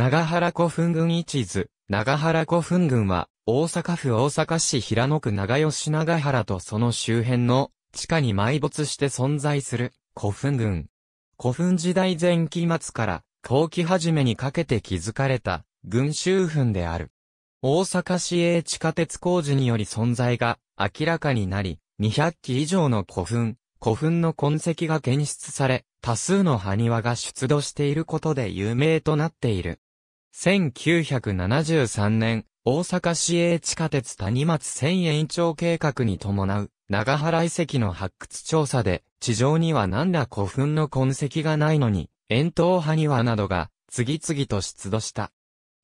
長原古墳群一図。長原古墳群は、大阪府大阪市平野区長吉長原とその周辺の地下に埋没して存在する古墳群。古墳時代前期末から後期初めにかけて築かれた群衆墳である。大阪市営地下鉄工事により存在が明らかになり、200基以上の古墳、古墳の痕跡が検出され、多数の埴輪が出土していることで有名となっている。1973年、大阪市営地下鉄谷松千延長計画に伴う、長原遺跡の発掘調査で、地上には何ら古墳の痕跡がないのに、円筒派庭などが、次々と出土した。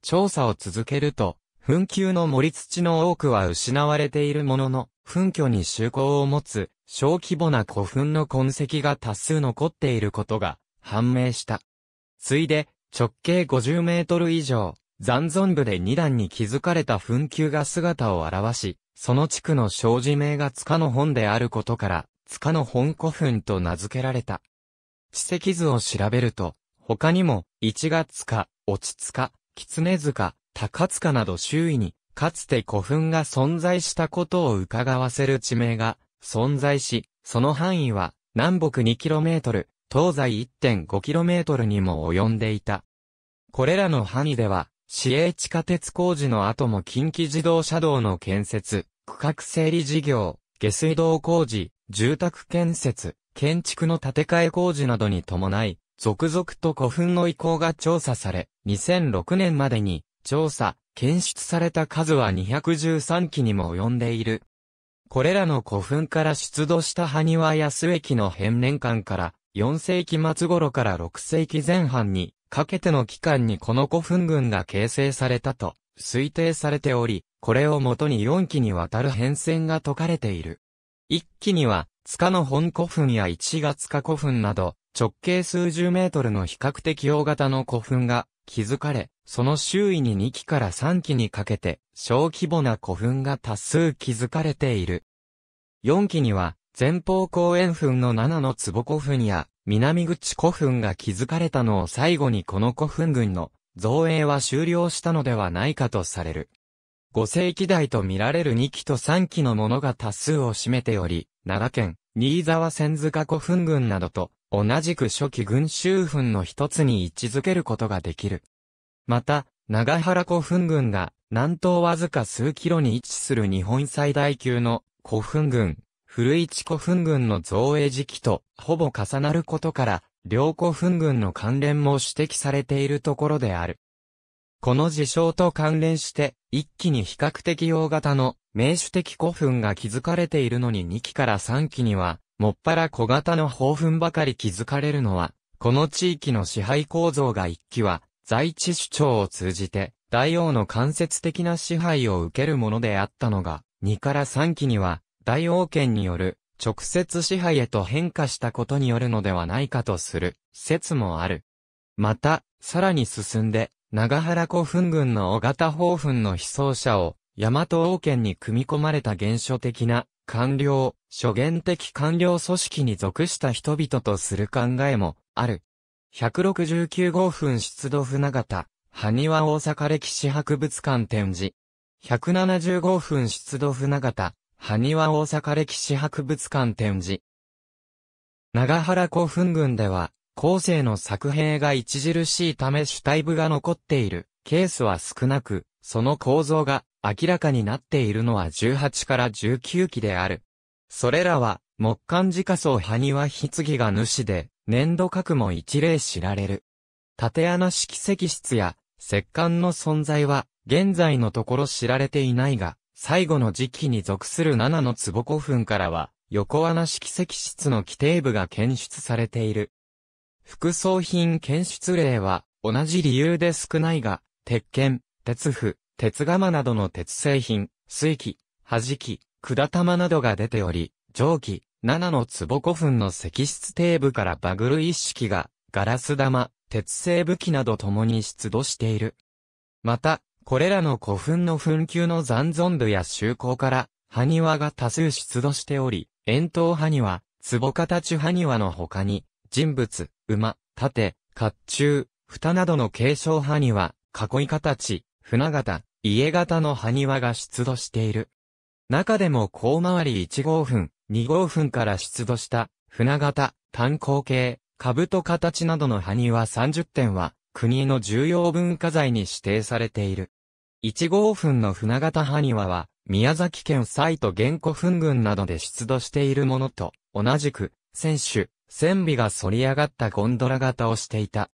調査を続けると、墳丘の盛り土の多くは失われているものの、墳居に就航を持つ、小規模な古墳の痕跡が多数残っていることが判明した。ついで、直径50メートル以上、残存部で2段に築かれた墳丘が姿を現し、その地区の生子名が塚の本であることから、塚の本古墳と名付けられた。地籍図を調べると、他にも、一月塚、落塚、狐塚、高塚など周囲に、かつて古墳が存在したことを伺わせる地名が存在し、その範囲は南北 2km、東西 1.5km にも及んでいた。これらの範囲では、市営地下鉄工事の後も近畿自動車道の建設、区画整理事業、下水道工事、住宅建設、建築の建て替え工事などに伴い、続々と古墳の遺構が調査され、2006年までに調査、検出された数は213基にも及んでいる。これらの古墳から出土した埴輪や須駅の変年間から4世紀末頃から6世紀前半にかけての期間にこの古墳群が形成されたと推定されており、これをもとに4期にわたる変遷が解かれている。1期には、塚の本古墳や一月塚古墳など、直径数十メートルの比較的大型の古墳が築かれ、その周囲に2期から3期にかけて、小規模な古墳が多数築かれている。4期には、前方後円墳の7の壺古墳や、南口古墳が築かれたのを最後にこの古墳群の造営は終了したのではないかとされる。5世紀代と見られる2期と3期のものが多数を占めており、奈良県、新沢千塚古墳群などと同じく初期群衆墳の一つに位置づけることができる。また、長原古墳群が南東わずか数キロに位置する日本最大級の古墳群、古市古墳群の造営時期とほぼ重なることから、両古墳群の関連も指摘されているところである。この事象と関連して、一期に比較的大型の名手的古墳が築かれているのに2期から3期には、もっぱら小型の宝墳ばかり築かれるのは、この地域の支配構造が1期は、在地主張を通じて、大王の間接的な支配を受けるものであったのが、2から3期には、大王権による直接支配へと変化したことによるのではないかとする説もある。また、さらに進んで、長原古墳群の尾形宝墳の被葬者を、大和王権に組み込まれた原初的な、官僚、諸元的官僚組織に属した人々とする考えも、ある。169号墳出土船形、埴輪大阪歴史博物館展示。1 7号分出土船形、埴輪大阪歴史博物館展示。長原古墳群では、後世の作兵が著しいため主体部が残っているケースは少なく、その構造が明らかになっているのは18から19期である。それらは、木管自家層埴輪棺が主で、粘土核も一例知られる。縦穴式石室や石棺の存在は、現在のところ知られていないが、最後の時期に属する7の壺古墳からは、横穴式石室の規定部が検出されている。副葬品検出例は、同じ理由で少ないが、鉄剣、鉄符、鉄釜などの鉄製品、水器、弾き、管玉などが出ており、蒸気、7の壺古墳の石室底部からバグル一式が、ガラス玉、鉄製武器など共に出土している。また、これらの古墳の墳丘の残存部や周口から、埴輪が多数出土しており、円筒埴輪、壺形埴輪の他に、人物、馬、盾、甲冑、蓋などの継承埴輪、囲い形、船形、家型の埴輪が出土している。中でも高回り1号墳、2号墳から出土した、船形、炭鉱形、兜形などの埴輪30点は、国の重要文化財に指定されている。1号墳の船形埴輪は、宮崎県西都玄古墳群などで出土しているものと、同じく、船首、船尾が反り上がったゴンドラ型をしていた。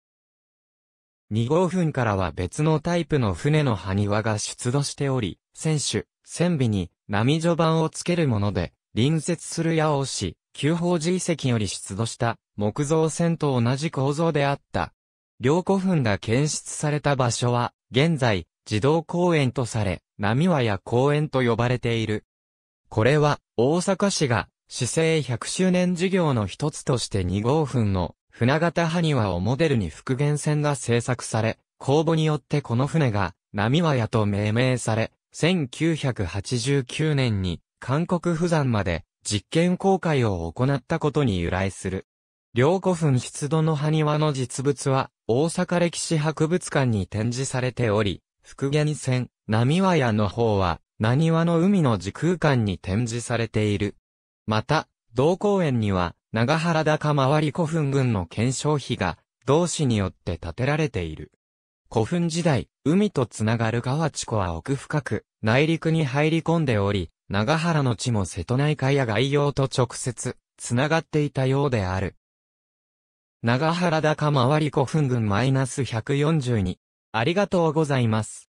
2号墳からは別のタイプの船の埴輪が出土しており、船首、船尾に波序盤をつけるもので、隣接する矢をし、旧法寺遺跡より出土した木造船と同じ構造であった。両古墳が検出された場所は、現在、児童公園とされ、波和や公園と呼ばれている。これは、大阪市が、市政100周年事業の一つとして2号墳の、船型埴輪をモデルに復元船が製作され、公募によってこの船が、波和屋と命名され、1989年に、韓国釜山まで、実験公開を行ったことに由来する。両古墳出土の埴輪の実物は、大阪歴史博物館に展示されており、復元船、波和屋の方は、何和の海の時空間に展示されている。また、同公園には、長原高回り古墳群の検証碑が、同市によって建てられている。古墳時代、海とつながる河内湖は奥深く、内陸に入り込んでおり、長原の地も瀬戸内海や外洋と直接、つながっていたようである。長原高回り古墳群マイナス142、ありがとうございます。